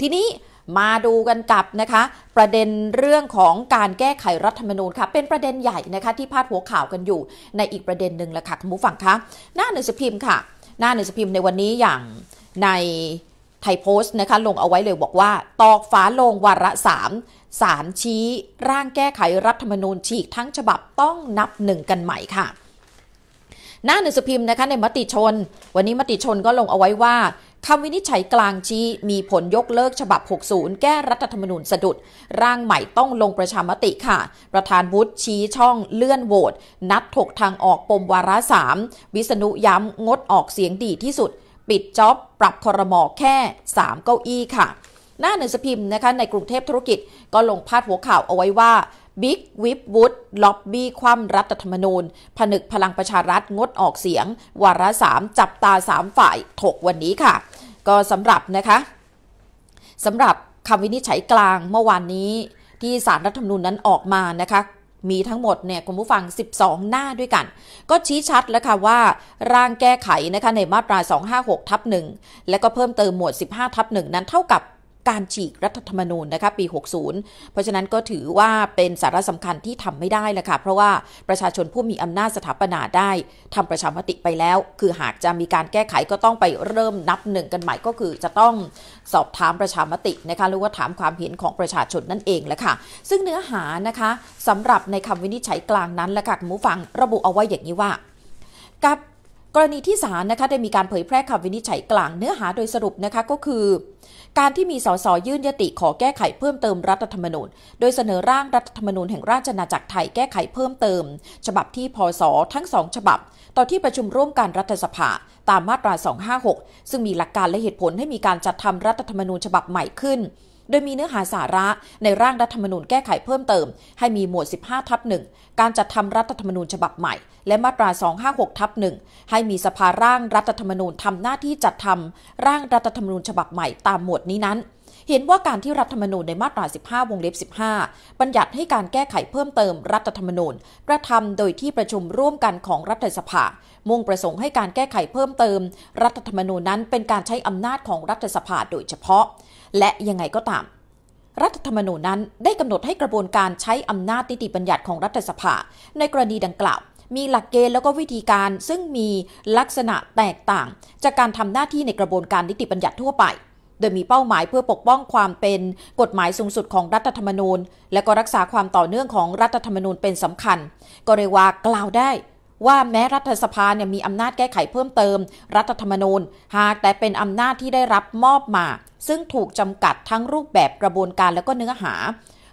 ทีนี้มาดูกันกับนะคะประเด็นเรื่องของการแก้ไขรัฐธรรมนูญค่ะเป็นประเด็นใหญ่นะคะที่พาดหัวข่าวกันอยู่ในอีกประเด็นหนึ่งละค่ะคุณผู้ฟังคะหน้าหนึ่งสืพิมพ์ค่ะหน้าหนึ่งสืพิมพ์ในวันนี้อย่างในไทยโพสต์นะคะลงเอาไว้เลยบอกว่า ตอก ฝาลงวาระสามสารชี้ ร่างแก้ไขรัฐธรรมนูญฉีกทั้งฉบับต้องนับหนึ่งกันใหม่ค่ะหน้าหนึ่งสืพิมพ์นะคะในมติชน วันนี้มติชนก็ลงเอาไว้ว่าคำวินิจฉัยกลางชี้มีผลยกเลิกฉบับ 60 แก้รัฐธรรมนูญสะดุด ร่างใหม่ต้องลงประชามติค่ะ ประธานวุฒิชี้ช่องเลื่อนโหวตนัดถกทางออกปมวาระสามวิษณุย้ำ งดออกเสียงดีที่สุด ปิดจ็อบปรับคอรมอแค่ 3 เก้าอี้ค่ะ หน้าหนังสือพิมพ์นะคะ ในกรุงเทพธุรกิจก็ลงพาดหัวข่าวเอาไว้ว่าบิ๊กวิบวุฒล็อบบี้คว่ำรัฐธรรมนูญผนึกพลังประชารัฐ งดออกเสียง วาระสามจับตาสามฝ่าย ถก วันนี้ค่ะ ก็สำหรับนะคะสำหรับคำวินิจฉัยกลางเมื่อวานนี้ ที่สารรัฐธรรมนูญนั้นออกมา นะคะ มีทั้งหมดเนี่ยคุณผู้ฟัง 12 หน้าด้วยกัน ก็ชี้ชัด แล้ว ค่ะว่า ร่างแก้ไขนะคะในมาตรา256ทับ1และก็เพิ่มเติมหมวด15ทับ1นั้นเท่ากับการฉีกรัฐธรรมนูญนะคะปี 60 เพราะฉะนั้นก็ถือว่าเป็นสาระสำคัญที่ทำไม่ได้ละค่ะเพราะว่าประชาชนผู้มีอำนาจสถาปนาได้ทำประชามติไปแล้ว คือหากจะมีการแก้ไขก็ต้องไปเริ่มนับหนึ่งกันใหม่ก็คือจะต้องสอบถามประชามตินะคะหรือว่าถามความเห็นของประชาชนนั่นเองแหละค่ะซึ่งเนื้อหานะคะสำหรับในคำวินิจฉัยกลางนั้นละค่ะคุณผู้ฟังระบุเอาไว้อย่างนี้ว่ากับกรณีที่สารนะคะ ได้มีการเผยแพร่คำวินิจฉัยกลางเนื้อหาโดยสรุปนะคะก็คือ การที่มีสสยื่นยติขอแก้ไขเพิ่มเติมรัฐธรรมนูญโดยเสนอร่างรัฐธรรมนูญแห่งราชอาณาจักรไทยแก้ไขเพิ่มเติม ฉบับที่พศ ทั้งสองฉบับ ต่อที่ประชุมร่วมการรัฐสภาตามมาตรา 256 ซึ่งมีหลักการและเหตุผลให้มีการจัดทำรัฐธรรมนูญฉบับใหม่ขึ้นโดยมีเนื้อหาสาระในร่างรัฐธรรมนูญแก้ไขเพิ่มเติมให้มีหมวด 15ทับ1การจัดทำรัฐธรรมนูญฉบับใหม่และมาตรา 256ทับ1ให้มีสภาร่างรัฐธรรมนูญทำหน้าที่จัดทำร่างรัฐธรรมนูญฉบับใหม่ ตามหมวดนี้นั้น เห็นว่าการที่รัฐธรรมนูญในมาตรา 15 วงเล็บ 15 บัญญัติให้การแก้ไขเพิ่มเติมรัฐธรรมนูญ กระทำโดยที่ประชุมร่วมกันของรัฐสภามุ่งประสงค์ให้การแก้ไขเพิ่มเติม รัฐธรรมนูญนั้น เป็นการใช้อำนาจของรัฐสภาโดยเฉพาะและยังไงก็ตาม รัฐธรรมนูญนั้นได้กำหนดให้กระบวนการใช้อำนาจนิติบัญญัติของรัฐสภา ในกรณีดังกล่าว มีหลักเกณฑ์แล้วก็วิธีการซึ่งมีลักษณะแตกต่าง จากการทำหน้าที่ในกระบวนการนิติบัญญัติทั่วไป โดยมีเป้าหมายเพื่อปกป้องความเป็น กฎหมายสูงสุดของรัฐธรรมนูญ และก็รักษาความต่อเนื่องของรัฐธรรมนูญเป็นสำคัญ ก็เรียกว่ากล่าวได้ ว่าแม้รัฐสภาเนี่ยมีอำนาจแก้ไขเพิ่มเติม รัฐธรรมนูญ หากแต่เป็นอำนาจที่ได้รับมอบมาซึ่งถูกจำกัดทั้งรูปแบบกระบวนการและก็เนื้อหา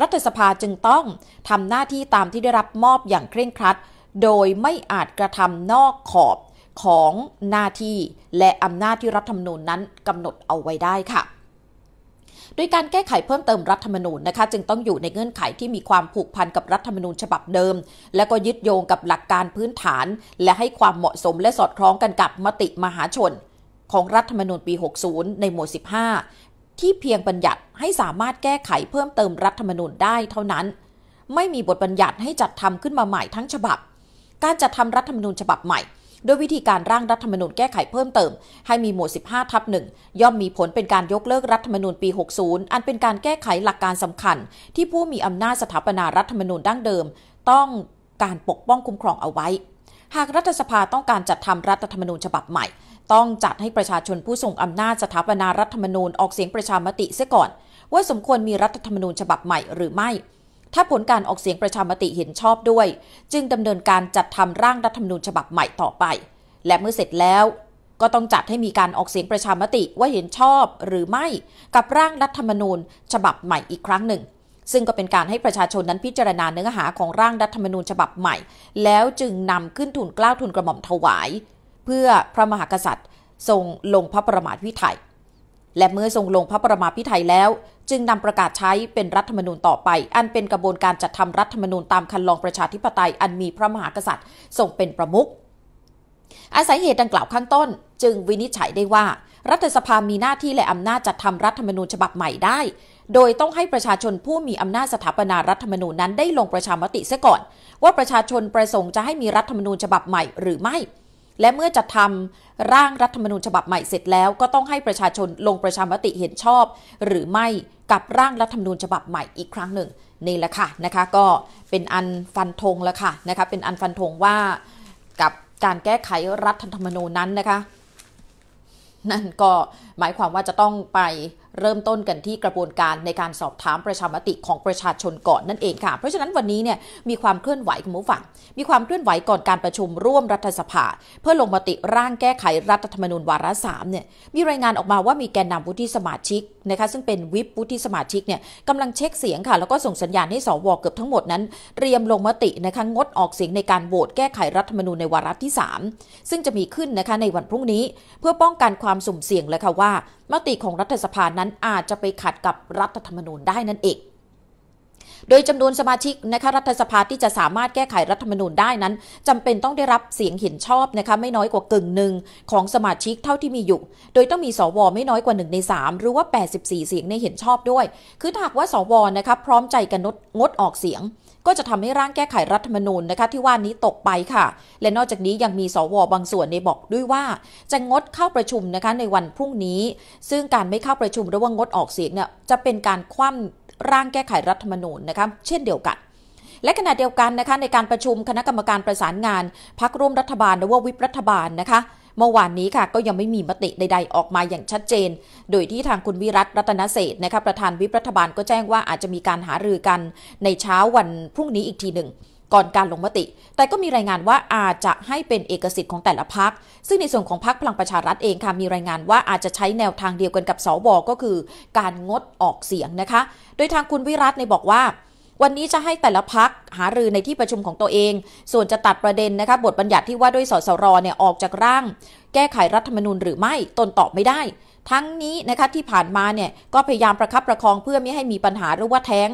รัฐสภาจึงต้องทำหน้าที่ตามที่ได้รับมอบอย่างเคร่งครัด โดยไม่อาจกระทำนอกขอบของหน้าที่และอำนาจที่รัฐธรรมนูญนั้นกำหนดเอาไว้ได้ค่ะ โดยการแก้ไขเพิ่มเติมรัฐธรรมนูญนะคะ จึงต้องอยู่ในเงื่อนไขที่มีความผูกพันกับรัฐธรรมนูญฉบับเดิม และก็ยึดโยงกับหลักการพื้นฐาน และให้ความเหมาะสมและสอดคล้องกันกับมติมหาชนของรัฐธรรมนูญปี 60 ในหมวด 15 ที่เพียงบัญญัติให้สามารถแก้ไขเพิ่มเติมรัฐธรรมนูญได้เท่านั้น ไม่มีบทบัญญัติให้จัดทำขึ้นมาใหม่ทั้งฉบับ การจัดทำรัฐธรรมนูญฉบับใหม่ด้วยวิธีการร่างรัฐธรรมนูญแก้ไขเพิ่มเติมให้มีหมวด 15 ทับ1ย่อมมีผลเป็นการยกเลิกรัฐธรรมนูญปี 60 อันเป็นการแก้ไขหลักการสำคัญ ที่ผู้มีอำนาจสถาปนารัฐธรรมนูญดั้งเดิม ต้องการปกป้องคุ้มครองเอาไว้ หากรัฐสภาต้องการจัดทำรัฐธรรมนูญฉบับใหม่ต้องจัดให้ประชาชนผู้ทรงอำนาจสถาปนารัฐธรรมนูญออกเสียงประชามติเสียก่อน ว่าสมควรมีรัฐธรรมนูญฉบับใหม่หรือไม่ ถ้าผลการออกเสียงประชามติเห็นชอบด้วย จึงดำเนินการจัดทำร่างรัฐธรรมนูญฉบับใหม่ต่อไป และเมื่อเสร็จแล้ว ก็ต้องจัดให้มีการออกเสียงประชามติว่าเห็นชอบหรือไม่ กับร่างรัฐธรรมนูญฉบับใหม่อีกครั้งหนึ่ง ซึ่งก็เป็นการให้ประชาชนนั้นพิจารณาเนื้อหาของร่างรัฐธรรมนูญฉบับใหม่ แล้วจึงนำขึ้นทุนกล้าวทุนกระหม่อมถวายเพื่อพระมหากษัตริย์ทรงลงพระประมาทวิไทย และเมื่อทรงลงพระประมาทพิไทยแล้ว จึงนำประกาศใช้เป็นรัฐธรรมนูญต่อไป อันเป็นกระบวนการจัดทำรัฐธรรมนูญตามคันลองประชาธิปไตย อันมีพระมหากษัตริย์ทรงเป็นประมุข อาศัยเหตุดังกล่าวข้างต้น จึงวินิจฉัยได้ว่า รัฐสภา มีหน้าที่และอำนาจจัดทำรัฐธรรมนูญฉบับใหม่ได้ โดยต้องให้ประชาชนผู้มีอำนาจสถาปนารัฐธรรมนูญนั้นได้ลงประชามติเสียก่อน ว่าประชาชนประสงค์จะให้มีรัฐธรรมนูญฉบับใหม่หรือไม่และเมื่อจะททำร่างรัฐธรรมนูญฉบับใหม่เสร็จแล้วก็ต้องให้ประชาชนลงประชามติเห็นชอบหรือไม่กับร่างรัฐธรรมนูญฉบับใหม่อีกครั้งหนึ่ง นี่แหละค่ะนะคะก็เป็นอันฟันธงแล้วค่ะนะคะเป็นอันฟันธงว่ากับการแก้ไขรัฐธรรมนูญนั้นนะคะ นั่นก็หมายความว่าจะต้องไปเริ่มต้นกันที่กระบวนการในการสอบถามประชามติของประชาชนก่อนนั่นเองค่ะ เพราะฉะนั้นวันนี้เนี่ยมีความเคลื่อนไหวคุณผู้ฟังมีความเคลื่อนไหวก่อนการประชุมร่วมรัฐสภา เพื่อลงมติร่างแก้ไขรัฐธรรมนูญวาระสามเนี่ยมีรายงานออกมาว่ามีแกนนำวุฒิสมาชิกนะคะซึ่งเป็นวิปวุฒิสมาชิกเนี่ยกำลังเช็คเสียงค่ะแล้วก็ส่งสัญญาณให้สวเกือบทั้งหมดนั้น เตรียมลงมตินะคะงดออกเสียงในการโหวตแก้ไขรัฐธรรมนูญในวาระที่3ซึ่งจะมีขึ้นนะคะในวันพรุ่งนี้เพื่อป้องกันความสุ่มเสี่ยงเลยค่ะว่ามติของรัฐสภานั้นอาจจะไปขัดกับรัฐธรรมนูญได้นั่นเอง โดยจำนวนสมาชิกนะคะรัฐสภาที่จะสามารถแก้ไขรัฐธรรมนูญได้นั้น จำเป็นต้องได้รับเสียงเห็นชอบนะคะไม่น้อยกว่ากึ่งหนึ่งของสมาชิกเท่าที่มีอยู่ โดยต้องมีสวไม่น้อยกว่า1ใน3 หรือว่า 84 เสียงในเห็นชอบด้วย คือถ้าหากว่าสวนะคะพร้อมใจกันงดออกเสียงก็จะทำให้ร่างแก้ไขรัฐธรรมนูญนะคะที่ว่านี้ตกไปค่ะ และนอกจากนี้ยังมีสวบางส่วนในบอกด้วยว่าจะงดเข้าประชุมนะคะในวันพรุ่งนี้ ซึ่งการไม่เข้าประชุมหรือว่างดออกเสียงเนี่ยจะเป็นการคว่ำร่างแก้ไขรัฐธรรมนูญนะคะเช่นเดียวกัน และขณะเดียวกันนะคะ ในการประชุมคณะกรรมการประสานงานพักร่วมรัฐบาลหรือว่าวิปรัฐบาลนะคะเมื่อวานนี้ค่ะก็ยังไม่มีมติใดๆ ออกมาอย่างชัดเจน โดยที่ทางคุณวิรัต รัตนเศษนะครับประธานวิปรัฐบาลก็แจ้งว่าอาจจะมีการหารือกัน ในเช้าวันพรุ่งนี้อีกทีหนึ่ง ก่อนการลงมติ แต่ก็มีรายงานว่าอาจจะให้เป็นเอกสิทธิ์ของแต่ละพัก ซึ่งในส่วนของพักพลังประชารัฐเองค่ะมีรายงานว่าอาจจะใช้แนวทางเดียวกันกับสวก็คือ การงดออกเสียงนะคะ โดยทางคุณวิรัตในบอกว่าวันนี้จะให้แต่ละพักหารือในที่ประชุมของตัวเอง ส่วนจะตัดประเด็นนะคะบทบัญญัติที่ว่าด้วยสสรเนี่ยออกจากร่าง แก้ไขรัฐธรรมนูญหรือไม่ตนตอบไม่ได้ ทั้งนี้นะคะที่ผ่านมาเนี่ยก็พยายามประคับประคองเพื่อไม่ให้มีปัญหาหรือว่าแท้ง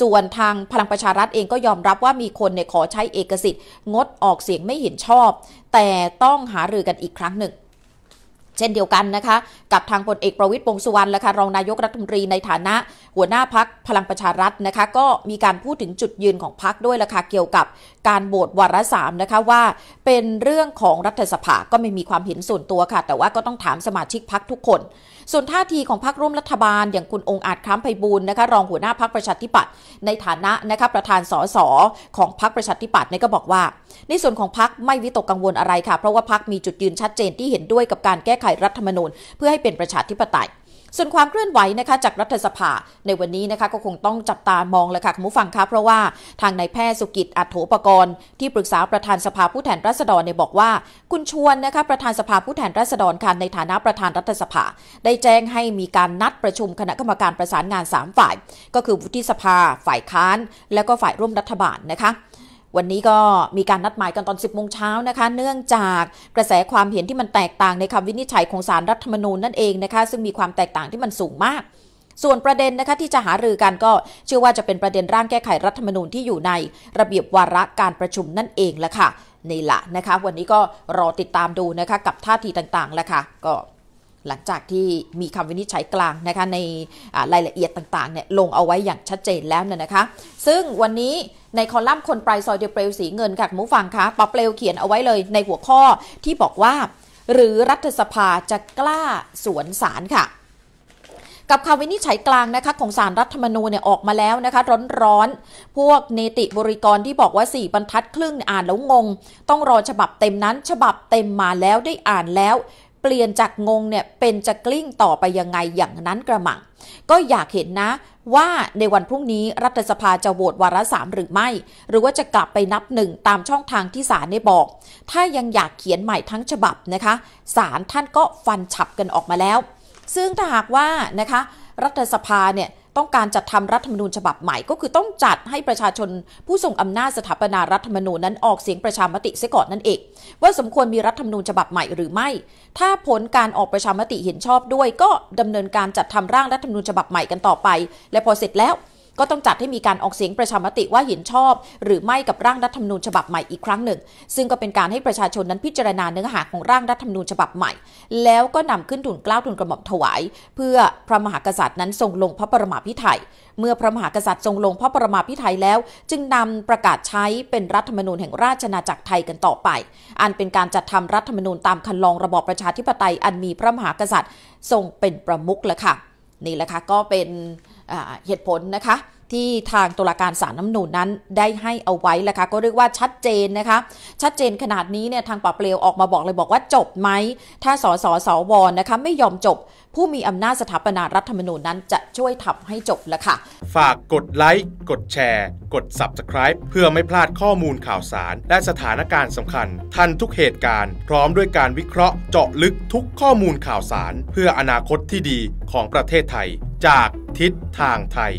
ส่วนทางพลังประชารัฐเองก็ยอมรับว่ามีคนเนี่ยขอใช้เอกสิทธิ์ งดออกเสียงไม่เห็นชอบ แต่ต้องหารือกันอีกครั้งหนึ่งเช่นเดียวกันนะคะ กับทางพลเอกประวิตยวงสุวรรณและคะรองนายกรัฐมนตรีในฐานะ หัวหน้าพักพลังประชารัฐนะคะ ก็มีการพูดถึงจุดยืนของพักด้วยละคะเกี่ยวกับการโหวตวาระสามนะคะว่า เป็นเรื่องของรัฐสภาก็ไม่มีความเห็นส่วนตัวค่ะ แต่ว่าก็ต้องถามสมาชิกพักทุกคนส่วนท่าทีของพรรคร่วมรัฐบาล อย่างคุณองค์อาจค้ำไพบูลนะคะรองหัวหน้าพรรคประชาธิปัตย์ในฐานะนะคะประธานสสของพรรคประชาธิปัตย์เนี่ยก็บอกว่า ในส่วนของพรรคไม่วิตกกังวลอะไรค่ะเพราะว่าพรรคมีจุดยืนชัดเจนที่เห็นด้วยกับการแก้ไขรัฐธรรมนูญเพื่อให้เป็นประชาธิปไตยส่วนความเคลื่อนไหวนะคะจากรัฐสภาในวันนี้นะคะก็คงต้องจับตามองเลยค่ะคุณผู้ฟังคะเพราะว่าทางนายแพทย์สุกิจอัฐโถปกรณ์ที่ปรึกษาประธานสภาผู้แทนราษฎรเนี่ยบอกว่า คุณชวนนะคะประธานสภาผู้แทนราษฎรค่ะในฐานะประธานรัฐสภา ได้แจ้งให้มีการนัดประชุมคณะกรรมการประสานงาน3ฝ่ายก็คือวุฒิสภา ฝ่ายค้านและก็ฝ่ายร่วมรัฐบาลนะคะวันนี้ก็มีการนัดหมายกันตอน10โมงเช้านะคะ เนื่องจากกระแสความเห็นที่มันแตกต่างในคำวินิจฉัยของสารรัฐธรรมนูญนั่นเองนะคะ ซึ่งมีความแตกต่างที่มันสูงมาก ส่วนประเด็นนะคะที่จะหารือกันก็เชื่อว่าจะเป็นประเด็นร่างแก้ไขรัฐธรรมนูญที่อยู่ในระเบียบวาระการประชุมนั่นเองแหละค่ะนี่ละนะคะ วันนี้ก็รอติดตามดูนะคะกับท่าทีต่างๆแหละค่ะก็หลังจากที่มีคำวินิจฉัยกลางนะคะในรายละเอียดต่างๆเนี่ยลงเอาไว้อย่างชัดเจนแล้วเนี่ยนะคะ ซึ่งวันนี้ในคอลัมน์คนปลายซอยเดียวเปลวสีเงินค่ะมูฟังคะปะเปลวเขียนเอาไว้เลยในหัวข้อที่บอกว่าหรือรัฐสภาจะกล้าสวนสารค่ะ กับคำวินิจฉัยกลางนะคะของสารรัฐธรรมนูญเนี่ยออกมาแล้วนะคะร้อนๆพวกเนติบริกรที่บอกว่า4บรรทัดครึ่งอ่านแล้วงงต้องรอฉบับเต็มนั้น ฉบับเต็มมาแล้วได้อ่านแล้วปลี่ยนจากงงเนี่ยเป็นจะกลิ้งต่อไปยังไงอย่างนั้นกระมังก็อยากเห็นนะว่าในวันพรุ่งนี้รัฐสภาจะโหวตวาระสามหรือไม่หรือว่าจะกลับไปนับหนึ่งตามช่องทางที่ศาลได้บอก ถ้ายังอยากเขียนใหม่ทั้งฉบับนะคะศาลท่านก็ฟันฉับกันออกมาแล้ว ซึ่งถ้าหากว่านะคะรัฐสภาเนี่ยต้องการจัดทำรัฐธรรมนูญฉบับใหม่ก็คือต้องจัดให้ประชาชน ผู้ทรงอำนาจสถาปนารัฐธรรมนูญนั้นออกเสียงประชามติเสียก่อนนั่นเองว่าสมควรมีรัฐธรรมนูญฉบับใหม่หรือไม่ถ้าผลการออกประชามติเห็นชอบด้วยก็ดำเนินการจัดทำร่างรัฐธรรมนูญฉบับใหม่กันต่อไป และพอเสร็จแล้วก็ต้องจัดให้มีการออกเสียงประชามติว่าเห็นชอบหรือไม่กับร่างรัฐธรรมนูญฉบับใหม่อีกครั้งหนึ่ง ซึ่งก็เป็นการให้ประชาชนนั้นพิจารณาเนื้อหาของร่างรัฐธรรมนูญฉบับใหม่ แล้วก็นำขึ้นทุนกล้าวทุนกระหม่อมถวายเพื่อพระมหากษัตริย์นั้นทรงลงพระประมาพิไทยเมื่อพระมหากษัตริย์ทรงลง พระประมาพิไทยแล้ว จึงนำประกาศใช้เป็นรัฐธรรมนูญแห่งราชนาจักรไทยกันต่อไป อันเป็นการจัดทำรัฐธรรมนูญตามคันลองระบอบประชาธิปไตยอันมีพระมหากษัตริย์ทรงเป็นประมุขละค่ะนี่แหละค่ะก็เป็นเหตุผลนะคะที่ทางตุลาการศาลน้ำหนุนนั้นได้ให้เอาไว้แล้ะค่ะก็เรียกว่าชัดเจนนะคะ ชัดเจนขนาดนี้เนี่ยทางปรบเปลวออกมาบอกเลยบอกว่าจบไหมถ้าสสสวนะคะไม่ยอมจบ ผู้มีอำนาจสถาปนารัฐธรรมนูญนั้นจะช่วยทำให้จบละค่ะ ฝากกดไลค์กดแชร์กด Subscribe เพื่อไม่พลาดข้อมูลข่าวสาร และสถานการณ์สำคัญทันทุกเหตุการณ์พร้อมด้วยการวิเคราะห์ เจาะลึกทุกข้อมูลข่าวสาร เพื่ออนาคตที่ดีของประเทศไทย จากทิศทางไทย